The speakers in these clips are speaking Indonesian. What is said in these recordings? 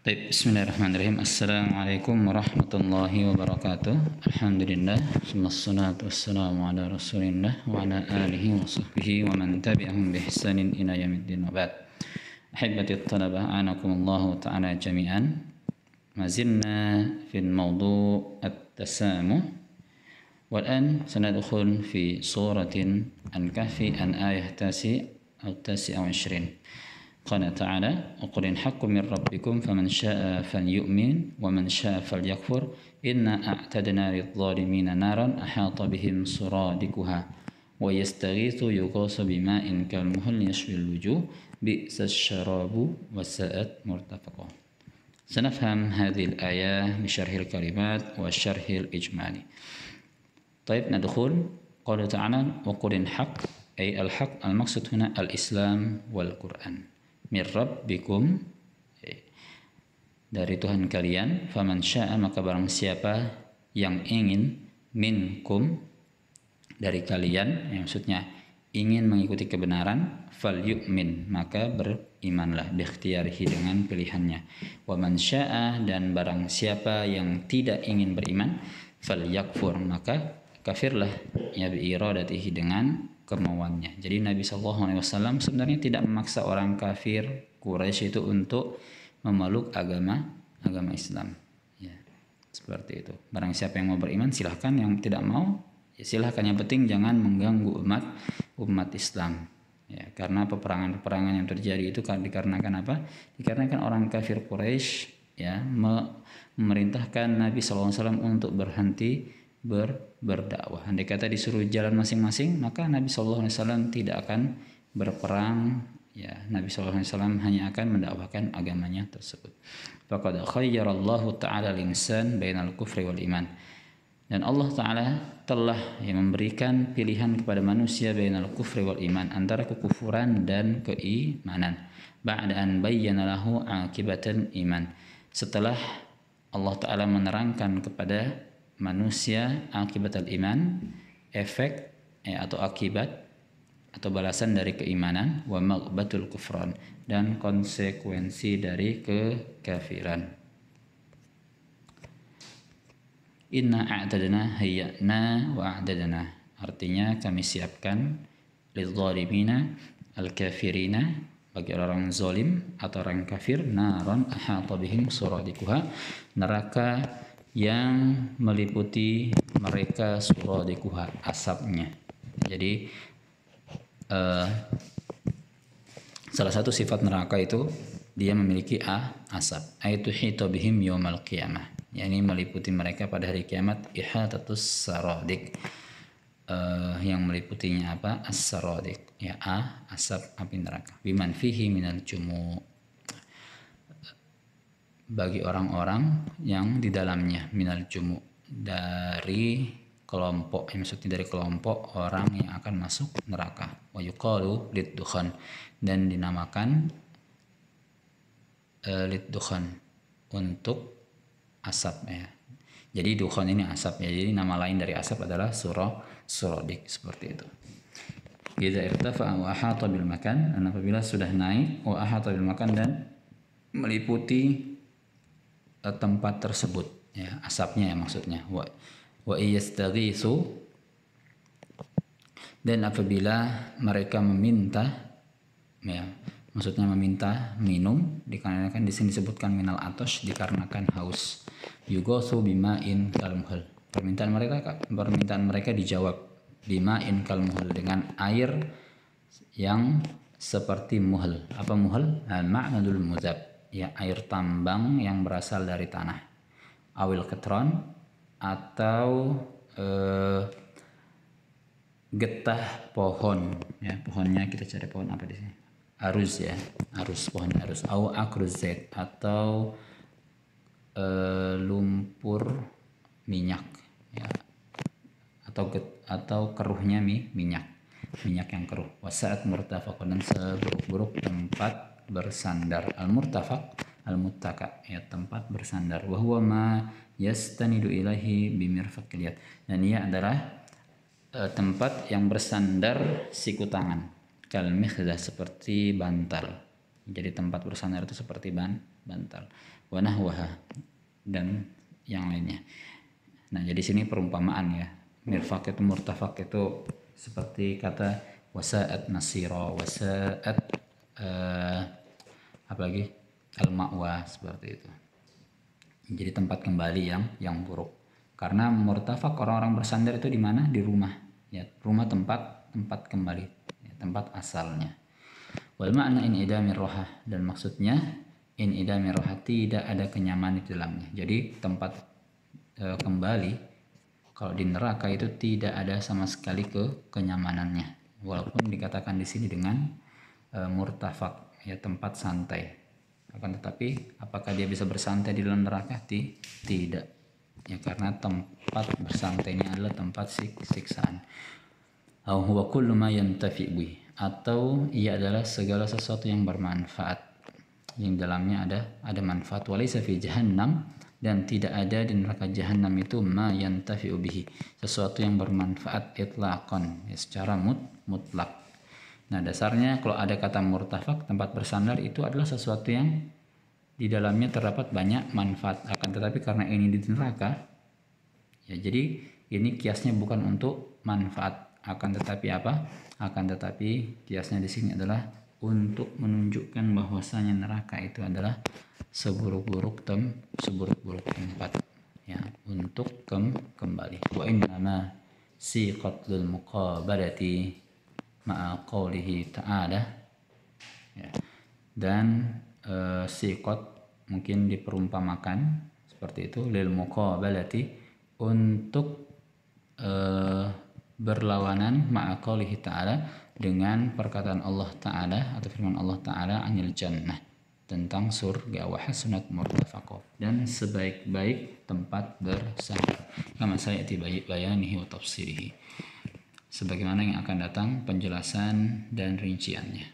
طيب بسم الله الرحمن الرحيم السلام عليكم ورحمة الله وبركاته الحمد لله ثم الصلاة والسلام على رسول الله وعلى آله وصحبه ومن تبعهم بإحسان إلى يوم الدين وبعد أحبتي الطلبة أعانكم الله تعالى جميعا ما زلنا في الموضوع التسامح والآن سندخل في سورة الكهف الآية التاسعة تاسع أو تاسع وعشرين قال تعالى وقل الحق من ربكم فمن شاء فليؤمن ومن شاء فليكفر إنا أعتدنا للظالمين نارا أحاط بهم سرادكها ويستغيث يقاس بماء كالمهل يشوي الوجوه بئس الشراب وساءت مرتفقا سنفهم هذه الآية بشرح الكلمات والشرح الإجمالي طيب ندخل قال تعالى وقل الحق أي الحق المقصود هنا الإسلام والقرآن Mirab bikum eh, dari Tuhan kalian faman syaa maka barang siapa yang ingin minkum dari kalian yang maksudnya ingin mengikuti kebenaran fal yu'min maka berimanlah bikhtiyarihi dengan pilihannya wa man syaa dan barang siapa yang tidak ingin beriman fal yakfur maka kafirlah ya iradatihi dengan kemauannya. Jadi Nabi Shallallahu Alaihi Wasallam sebenarnya tidak memaksa orang kafir Quraisy itu untuk memeluk agama agama Islam. Ya, seperti itu. Barang siapa yang mau beriman silahkan, yang tidak mau ya silahkan. Yang penting jangan mengganggu umat umat Islam. Ya, karena peperangan-peperangan yang terjadi itu dikarenakan apa? Dikarenakan orang kafir Quraisy ya memerintahkan Nabi Shallallahu Alaihi Wasallam untuk berhenti ber, berdakwah. Andai kata disuruh jalan masing-masing, maka Nabi Shallallahu Alaihi Wasallam tidak akan berperang. Ya, Nabi Shallallahu Alaihi Wasallam hanya akan mendakwahkan agamanya tersebut. khayyarallahu ta'ala insan bainal kufri wal iman. Dan Allah Ta'ala telah ya, memberikan pilihan kepada manusia bainal kufri wal iman antara kekufuran dan keimanan. Ba'daan bayyana lahu akibatan iman. Setelah Allah Ta'ala menerangkan kepada manusia akibat al-iman efek eh, atau akibat atau balasan dari keimanan wa maghbatul kufran dan konsekuensi dari kekafiran inna a'tadna hayyana wa a'dadna artinya kami siapkan lidzalimina al-kafirina bagi orang zalim atau orang kafir naron ahata bihim suradikuha neraka yang meliputi mereka surah dikuha asapnya. Jadi eh, salah satu sifat neraka itu dia memiliki a asap. Aitu hito bihim yomal kiamah Yani meliputi mereka pada hari kiamat ihatatus sarodik. eh, yang meliputinya apa as ya a asap api neraka biman fihi minal jumu bagi orang-orang yang di dalamnya minal jumu dari kelompok yang eh, maksudnya dari kelompok orang yang akan masuk neraka wa yuqalu dan dinamakan uh, untuk asap ya jadi dukhan ini asap ya jadi nama lain dari asap adalah surah surodik seperti itu Jika gitu, irtafa wa ahata bil makan sudah naik wa ahata bil makan dan meliputi tempat tersebut ya asapnya ya maksudnya wa wa yastaghisu dan apabila mereka meminta ya maksudnya meminta minum dikarenakan di sini disebutkan minal atos dikarenakan haus yugosu bima in kalmuhul permintaan mereka permintaan mereka dijawab bima in kalmuhul dengan air yang seperti muhal apa muhal al ma'nadul muzab ya air tambang yang berasal dari tanah awil ketron atau eh, getah pohon ya pohonnya kita cari pohon apa di sini arus ya arus pohon arus au akruzet atau eh, lumpur minyak ya atau get, atau keruhnya mi minyak minyak yang keruh wasaat dan seburuk-buruk tempat bersandar al murtafaq al muttaka ya tempat bersandar wa huwa ma yastanidu ilahi bimirfaqil yad dan ia adalah e, tempat yang bersandar siku tangan kal mikhdah seperti bantal jadi tempat bersandar itu seperti ban bantal wa nahwaha dan yang lainnya nah jadi sini perumpamaan ya mirfaq itu murtafaq itu seperti kata wasaat nasira wasaat eh, apalagi al-ma'wa seperti itu. Jadi tempat kembali yang yang buruk. Karena murtafak orang-orang bersandar itu di mana? Di rumah. Ya, rumah tempat tempat kembali, ya, tempat asalnya. Wal makna in idamir roha dan maksudnya in idamir roha tidak ada kenyamanan di dalamnya. Jadi tempat e, kembali kalau di neraka itu tidak ada sama sekali ke kenyamanannya. Walaupun dikatakan di sini dengan e, murtafak ya tempat santai. Akan tetapi apakah dia bisa bersantai di dalam neraka? Tidak. Ya karena tempat bersantainya adalah tempat sik siksaan. atau ia adalah segala sesuatu yang bermanfaat yang dalamnya ada ada manfaat wali fi jahannam dan tidak ada di neraka jahanam itu ma yantafi'u bihi sesuatu yang bermanfaat itlaqan ya, secara mut, mutlak Nah, dasarnya kalau ada kata murtafak, tempat bersandar itu adalah sesuatu yang di dalamnya terdapat banyak manfaat. Akan tetapi karena ini di neraka, ya jadi ini kiasnya bukan untuk manfaat. Akan tetapi apa? Akan tetapi kiasnya di sini adalah untuk menunjukkan bahwasanya neraka itu adalah seburuk-buruk tem seburuk-buruk tempat ya untuk kem kembali wa si siqatul muqabalati ma'a ta'ala ya. dan e, sikot mungkin diperumpamakan seperti itu lil muqabalati untuk e, berlawanan ma'a ta'ala dengan perkataan Allah Ta'ala atau firman Allah Ta'ala anil jannah tentang surga wa hasunat murtafaqah dan sebaik-baik tempat bersahabat kama saya tiba bayanihi wa tafsirihi sebagaimana yang akan datang penjelasan dan rinciannya.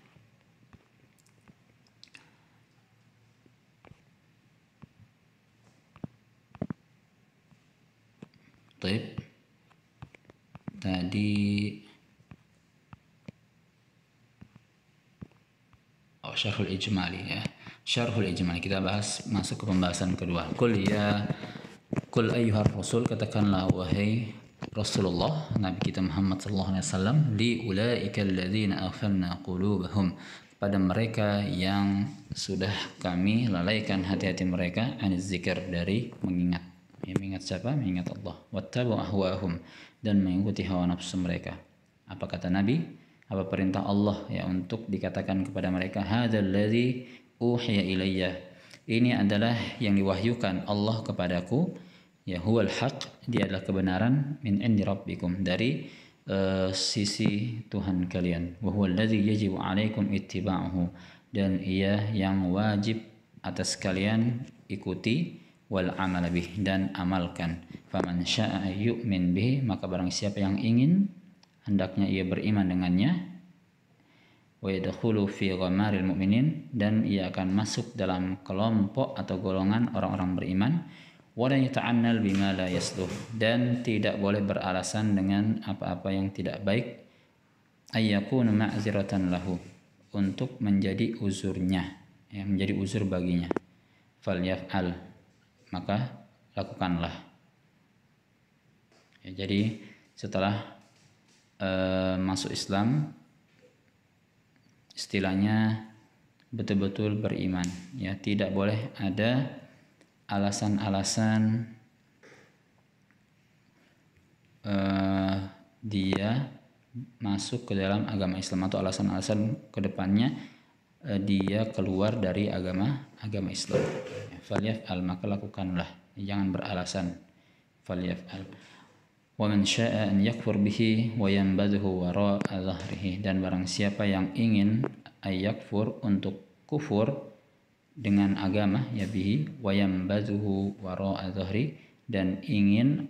Tip Tadi oh, syarhul ijmali ya. Syarhul ijmali kita bahas masuk ke pembahasan kedua. Kul ya Kul ayyuhar rasul katakanlah wahai Rasulullah Nabi kita Muhammad sallallahu alaihi wasallam di ulaika alladziina aghfalna qulubahum pada mereka yang sudah kami lalaikan hati-hati mereka aniz zikir dari mengingat ya, mengingat siapa mengingat Allah wattabu ahwahum dan mengikuti hawa nafsu mereka apa kata Nabi apa perintah Allah ya untuk dikatakan kepada mereka hadzal ladzi uhiya ilayya ini adalah yang diwahyukan Allah kepadaku ya huwal haq dia adalah kebenaran min indi rabbikum dari uh, sisi Tuhan kalian wa huwal ladzi yajib alaikum ittiba'uhu dan ia yang wajib atas kalian ikuti wal amal bih dan amalkan faman syaa yu'min bih maka barang siapa yang ingin hendaknya ia beriman dengannya wa yadkhulu fi ghamaril mu'minin dan ia akan masuk dalam kelompok atau golongan orang-orang beriman wala yata'annal bima la yasluh dan tidak boleh beralasan dengan apa-apa yang tidak baik ayyakunu ma'ziratan lahu untuk menjadi uzurnya ya, menjadi uzur baginya falyaf'al maka lakukanlah ya, jadi setelah uh, masuk Islam istilahnya betul-betul beriman ya tidak boleh ada alasan-alasan uh, dia masuk ke dalam agama Islam atau alasan-alasan kedepannya uh, eh, dia keluar dari agama agama Islam. Faliyaf al maka lakukanlah, jangan beralasan. Faliyaf al. وَمَنْ شَاءَ أَنْ يَكْفُرْ بِهِ وَيَنْبَذُهُ وَرَاءَ ظَهْرِهِ dan barang siapa yang ingin ayakfur untuk kufur dengan agama ya bihi wayam bazuhu waro azohri dan ingin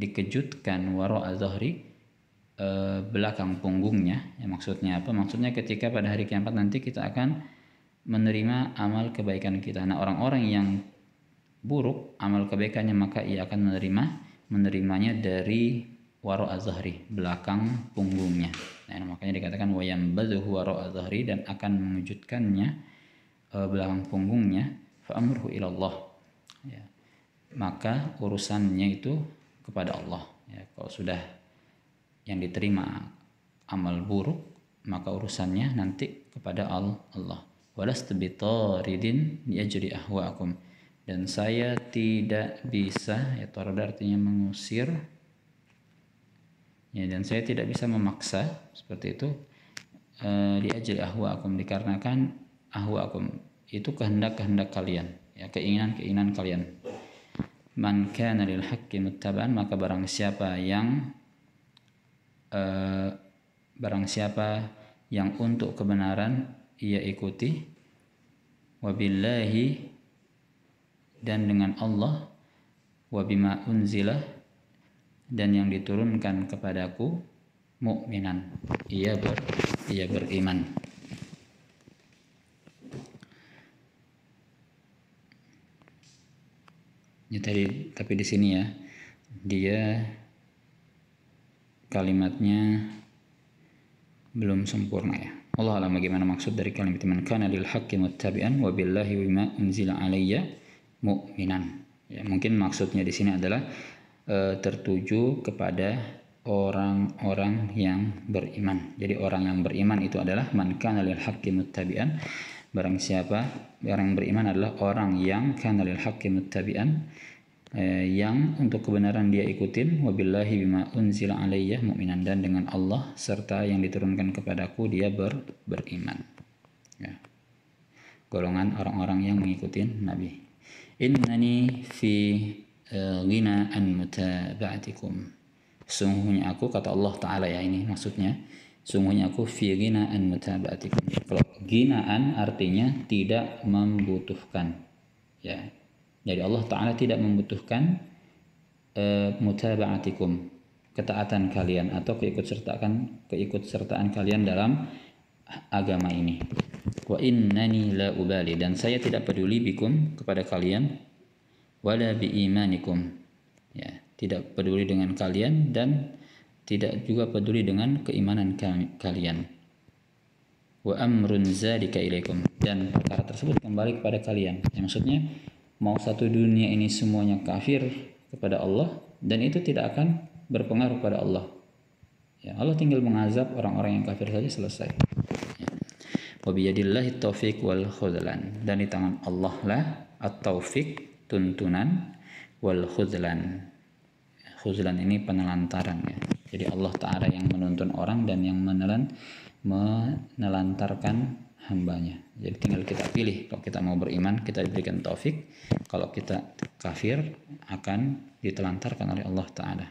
dikejutkan waro azohri e, belakang punggungnya ya maksudnya apa maksudnya ketika pada hari kiamat nanti kita akan menerima amal kebaikan kita nah orang-orang yang buruk amal kebaikannya maka ia akan menerima menerimanya dari waro azohri belakang punggungnya nah makanya dikatakan wayam bazuhu waro azohri dan akan mengejutkannya E, belakang punggungnya fa'amruhu ilallah ya. maka urusannya itu kepada Allah ya, kalau sudah yang diterima amal buruk maka urusannya nanti kepada Allah walastu ridin liajri ahwaakum dan saya tidak bisa ya tarad artinya mengusir ya dan saya tidak bisa memaksa seperti itu uh, e, diajri ahwaakum dikarenakan ahwakum itu kehendak-kehendak kalian ya keinginan-keinginan kalian man kana lil haqqi muttaban maka barang siapa yang uh, barang siapa yang untuk kebenaran ia ikuti wabillahi dan dengan Allah wabima unzilah dan yang diturunkan kepadaku mukminan ia ber ia beriman ya tadi tapi di sini ya dia kalimatnya belum sempurna ya Allah alam bagaimana maksud dari kalimat man kana lil haqqi muttabi'an wa billahi bima unzila alayya mu'minan ya mungkin maksudnya di sini adalah e, tertuju kepada orang-orang yang beriman. Jadi orang yang beriman itu adalah man kana lil haqqi muttabi'an barang siapa orang beriman adalah orang yang kana lil haqqi muttabi'an eh, yang untuk kebenaran dia ikutin wabillahi bima unzila alayya mu'minan dan dengan Allah serta yang diturunkan kepadaku dia ber, beriman ya. golongan orang-orang yang mengikuti Nabi innani fi uh, ghina an mutaba'atikum sungguhnya aku kata Allah Ta'ala ya ini maksudnya Sungguhnya aku fi ginaan mutaba'atikum. Kalau ginaan artinya tidak membutuhkan. Ya. Jadi Allah Ta'ala tidak membutuhkan uh, mutaba'atikum. Ketaatan kalian atau keikutsertaan keikutsertaan kalian dalam agama ini. Wa innani la ubali dan saya tidak peduli bikum kepada kalian wala bi imanikum. Ya, tidak peduli dengan kalian dan tidak juga peduli dengan keimanan kami, kalian. Wa amrun zalika ilaikum dan perkara tersebut kembali kepada kalian. Ya, maksudnya mau satu dunia ini semuanya kafir kepada Allah dan itu tidak akan berpengaruh pada Allah. Ya, Allah tinggal mengazab orang-orang yang kafir saja selesai. Ya. Wabiyadillahi taufiq wal khudlan dan di tangan Allah lah at taufiq tuntunan wal khudlan khuzlan ini penelantaran ya. Jadi Allah Ta'ala yang menuntun orang dan yang menelan, menelantarkan hambanya. Jadi tinggal kita pilih. Kalau kita mau beriman, kita diberikan taufik. Kalau kita kafir, akan ditelantarkan oleh Allah Ta'ala.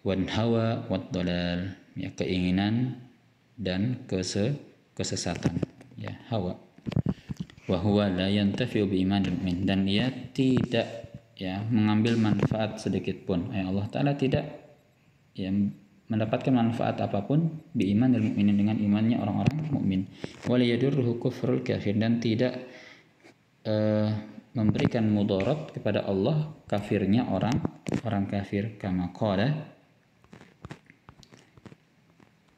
Wan hawa wat dolal. Ya, keinginan dan kese, kesesatan. Ya, hawa. Wahuwa la yantafi'u bi'iman dan ia tidak ya mengambil manfaat sedikit pun. Ya Allah taala tidak ya mendapatkan manfaat apapun biiman dan mukminin dengan imannya orang-orang mukmin. kufrul kafir dan tidak uh, memberikan mudarat kepada Allah kafirnya orang orang kafir kama qala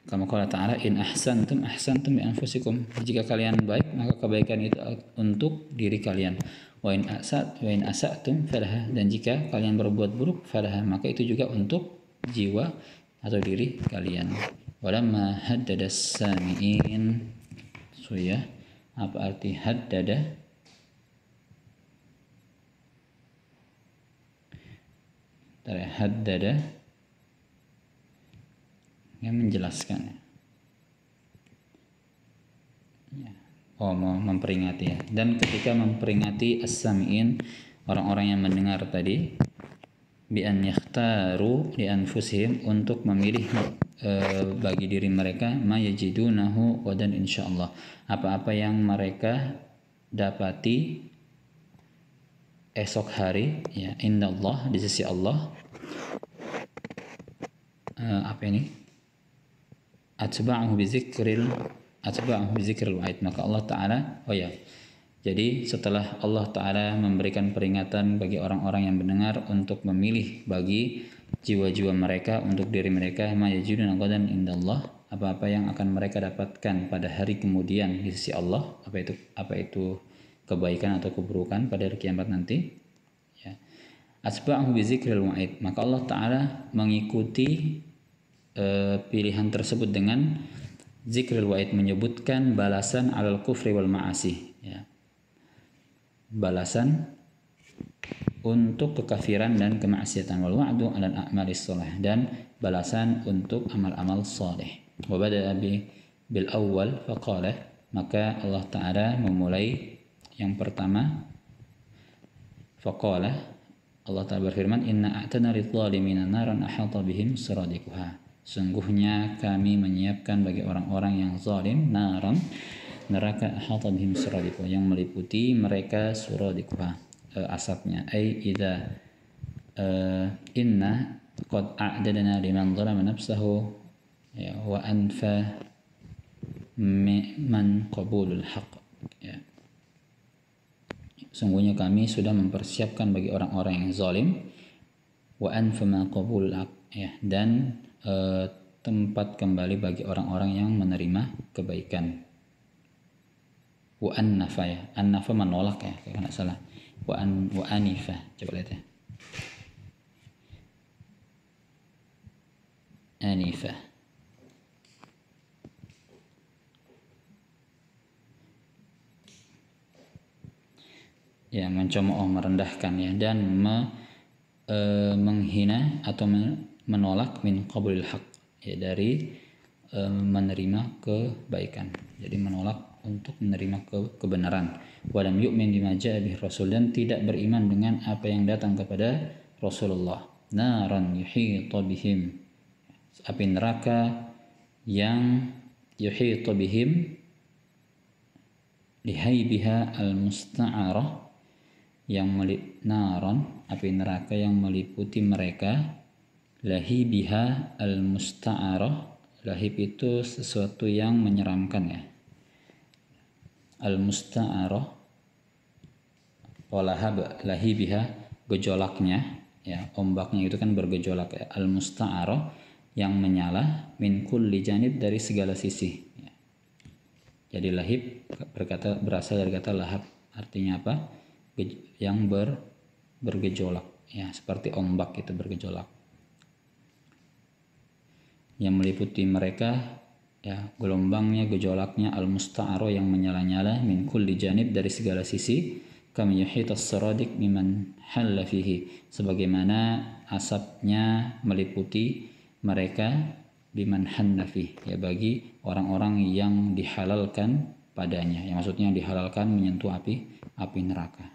kama qala ta'ala in ahsantum ahsantum bi anfusikum jika kalian baik maka kebaikan itu untuk diri kalian Wain asat, wain asatum falaha dan jika kalian berbuat buruk falaha maka itu juga untuk jiwa atau diri kalian. Walamma haddada samiin. So ya, apa arti haddada? Tara ya. haddada yang menjelaskannya. oh memperingati ya dan ketika memperingati as-sami'in orang-orang yang mendengar tadi bi an yakhtaru li anfusihim untuk memilih e, bagi diri mereka ma yajidunahu wa dan insyaallah apa-apa yang mereka dapati esok hari ya indallah di sisi Allah e, apa ini atba'uhu bi zikril atba'ahum al wa'id maka Allah taala oh ya jadi setelah Allah Ta'ala memberikan peringatan bagi orang-orang yang mendengar untuk memilih bagi jiwa-jiwa mereka untuk diri mereka dan indallah apa-apa yang akan mereka dapatkan pada hari kemudian di sisi Allah apa itu apa itu kebaikan atau keburukan pada hari kiamat nanti ya asba'ahu bizikril wa'id maka Allah Ta'ala mengikuti eh, pilihan tersebut dengan Zikrul Wa'id menyebutkan balasan alal kufri wal ma'asi ya. Balasan untuk kekafiran dan kemaksiatan wal wa'du alal a'mal soleh dan balasan untuk amal-amal soleh. Wa bada'a bil awal faqala maka Allah Ta'ala memulai yang pertama faqala Allah Ta'ala berfirman inna a'tana lidzalimina naran ahata bihim suradikuhah Sungguhnya kami menyiapkan bagi orang-orang yang zalim naran neraka ahata suradiku yang meliputi mereka suradiku uh, asapnya ai idza uh, inna qad a'dadana liman zalama nafsahu ya, wa anfa man qabulul haq ya. Sungguhnya kami sudah mempersiapkan bagi orang-orang yang zalim wa anfa man qabulul haq ya dan eh, tempat kembali bagi orang-orang yang menerima kebaikan. Wa annafa ya, annafa menolak ya, kalau nggak salah. Wa an wa anifa, coba lihat ya. Anifa. Ya, mencemooh, merendahkan ya dan me, e, menghina atau men, menolak min qabulil haq ya dari e, menerima kebaikan jadi menolak untuk menerima ke, kebenaran walam yu'min bima ja'a rasul dan tidak beriman dengan apa yang datang kepada Rasulullah naran yuhita bihim api neraka yang yuhita bihim lihaibiha al-musta'arah yang melip naran api neraka yang meliputi mereka lahi biha al musta'arah lahib itu sesuatu yang menyeramkan ya al musta'arah walahab lahi biha gejolaknya ya ombaknya itu kan bergejolak ya. al musta'arah yang menyala min kulli janib dari segala sisi ya. jadi lahib berkata berasal dari kata lahab artinya apa Ge yang ber bergejolak ya seperti ombak itu bergejolak yang meliputi mereka ya gelombangnya gejolaknya al musta'aroh yang menyala-nyala min kulli janib dari segala sisi kami yuhitas saradik miman halla fihi sebagaimana asapnya meliputi mereka biman fihi ya bagi orang-orang yang dihalalkan padanya yang maksudnya yang dihalalkan menyentuh api api neraka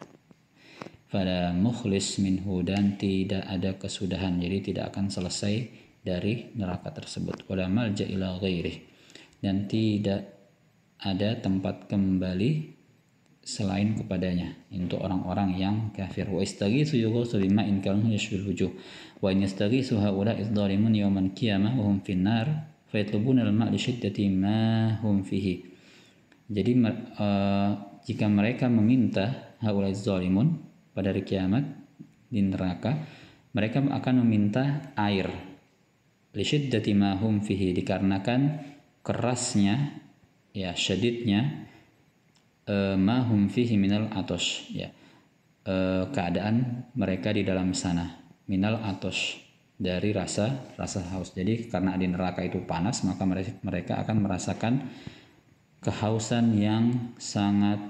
pada mukhlis minhu dan tidak ada kesudahan jadi tidak akan selesai dari neraka tersebut wala malja ila ghairih dan tidak ada tempat kembali selain kepadanya untuk orang-orang yang kafir wa istaghi yughasu bima in kalun yashbil wujuh wa in yastaghisu haula idzalimun yawman qiyamah wa hum finnar fayatlubuna al-ma' li shiddati ma hum fihi jadi uh, jika mereka meminta haula zalimun pada hari kiamat di neraka mereka akan meminta air lishiddati ma hum fihi dikarenakan kerasnya ya syadidnya uh, ma hum fihi minal atos ya uh, keadaan mereka di dalam sana minal atos dari rasa rasa haus jadi karena di neraka itu panas maka mereka akan merasakan kehausan yang sangat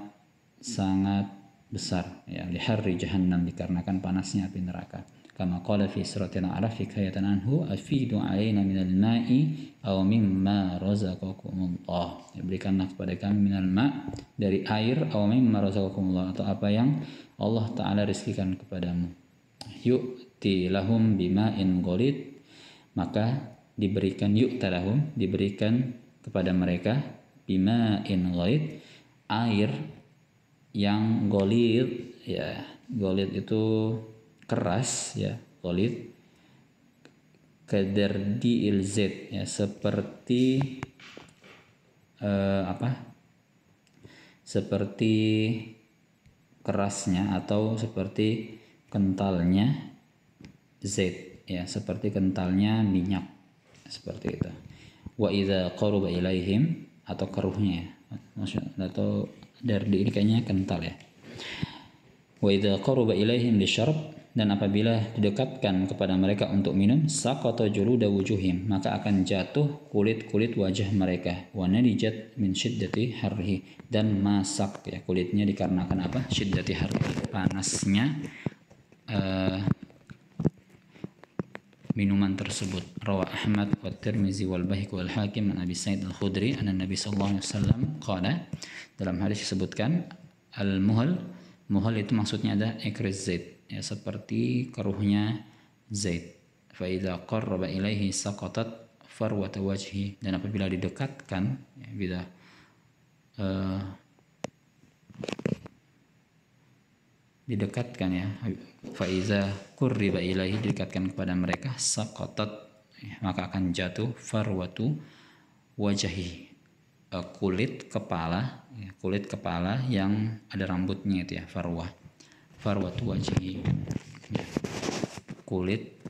sangat besar ya lihari jahanam dikarenakan panasnya api neraka كما قال في سورة العرف حكاية عنه أفيدوا علينا من الماء أو مما رزقكم الله berikanlah kepada kami minal ma dari air أو مما رزقكم الله atau apa yang Allah Ta'ala rizkikan kepadamu yuk tilahum bima'in golid maka diberikan yuk talahum diberikan kepada mereka bima'in golid air yang golid ya golid itu keras ya solid di ilz ya seperti eh, apa seperti kerasnya atau seperti kentalnya Z ya seperti kentalnya minyak seperti itu wa idza qaruba ilaihim atau keruhnya ya, maksud atau dari ini kayaknya kental ya Wa qaruba ilaihim lisyarab dan apabila didekatkan kepada mereka untuk minum saqata juluda wujuhim maka akan jatuh kulit-kulit wajah mereka wa nadijat min syiddati harrihi dan masak ya kulitnya dikarenakan apa syiddati harrihi panasnya uh, minuman tersebut rawa Ahmad wa Tirmizi wal Baihaqi wal Hakim an Abi Sa'id al Khudri an Nabi sallallahu alaihi wasallam qala dalam hadis disebutkan al muhal Muhal itu maksudnya ada ekres zaid ya seperti keruhnya zaid. Faida qarraba ilaihi saqatat farwata wajhi dan apabila didekatkan ya, bila uh, didekatkan ya faiza riba ilaihi didekatkan kepada mereka saqatat ya, maka akan jatuh farwatu wajhi Eh, kulit kepala ya, kulit kepala yang ada rambutnya itu ya farwah tua ya. jadi kulit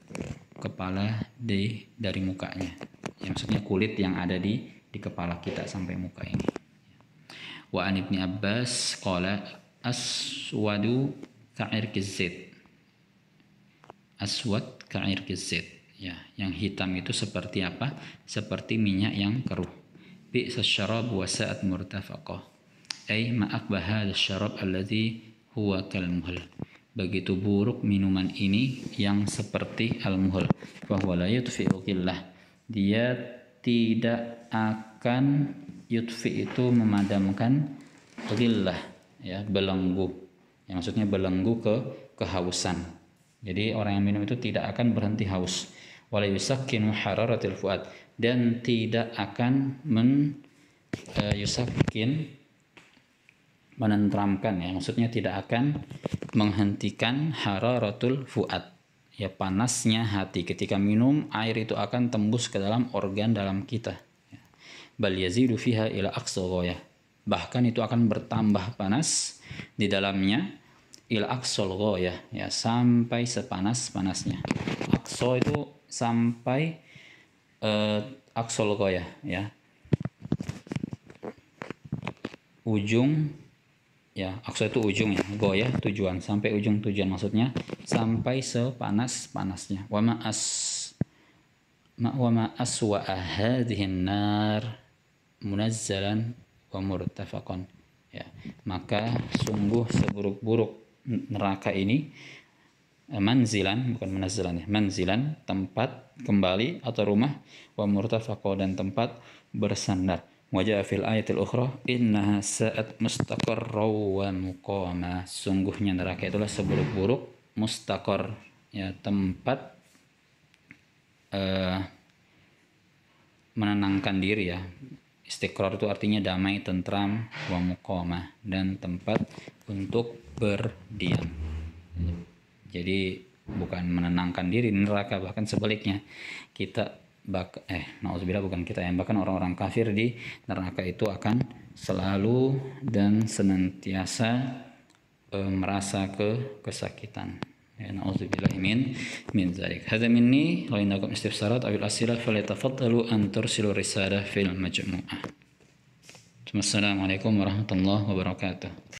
kepala di dari mukanya ya, maksudnya kulit yang ada di di kepala kita sampai muka ini wa anibni abbas qala aswadu kizit, zait aswad kair kizit, ya yang hitam itu seperti apa seperti minyak yang keruh bi'sa syarab wa sa'at murtafaqah ay ma'akba hadha syarab alladhi huwa kalmuhl begitu buruk minuman ini yang seperti al-muhl bahwa la yutfi'u killah dia tidak akan yutfi itu memadamkan gillah ya belenggu ya, maksudnya belenggu ke kehausan jadi orang yang minum itu tidak akan berhenti haus wala yusakkinu hararatil fuad dan tidak akan men uh, yusakin menentramkan ya maksudnya tidak akan menghentikan hara hararatul fuad ya panasnya hati ketika minum air itu akan tembus ke dalam organ dalam kita ya. bal yazidu fiha ila aqsa bahkan itu akan bertambah panas di dalamnya il aksol ya ya sampai sepanas panasnya akso itu sampai uh, aksol koya ya ujung ya aksol itu ujung ya goya tujuan sampai ujung tujuan maksudnya sampai sepanas panasnya wama as ma wama aswa hadhihin nar munazzalan wa murtafaqan ya maka sungguh seburuk-buruk neraka ini Eh, manzilan bukan manazilan ya manzilan tempat kembali atau rumah wa murtafaqo dan tempat bersandar wajah fil ayatil ukhra inna sa'at mustaqarra wa muqama sungguhnya neraka itulah seburuk-buruk mustaqar ya tempat uh, menenangkan diri ya istiqrar itu artinya damai tentram wa muqama dan tempat untuk berdiam jadi bukan menenangkan diri neraka bahkan sebaliknya kita bak eh nauzubillah bukan kita yang bahkan orang-orang kafir di neraka itu akan selalu dan senantiasa e, merasa ke kesakitan ya nauzubillah min min zalik hadza minni wa innakum istifsarat awil asila falyatafaddalu an tursilu risalah fil majmu'ah Assalamualaikum warahmatullahi wabarakatuh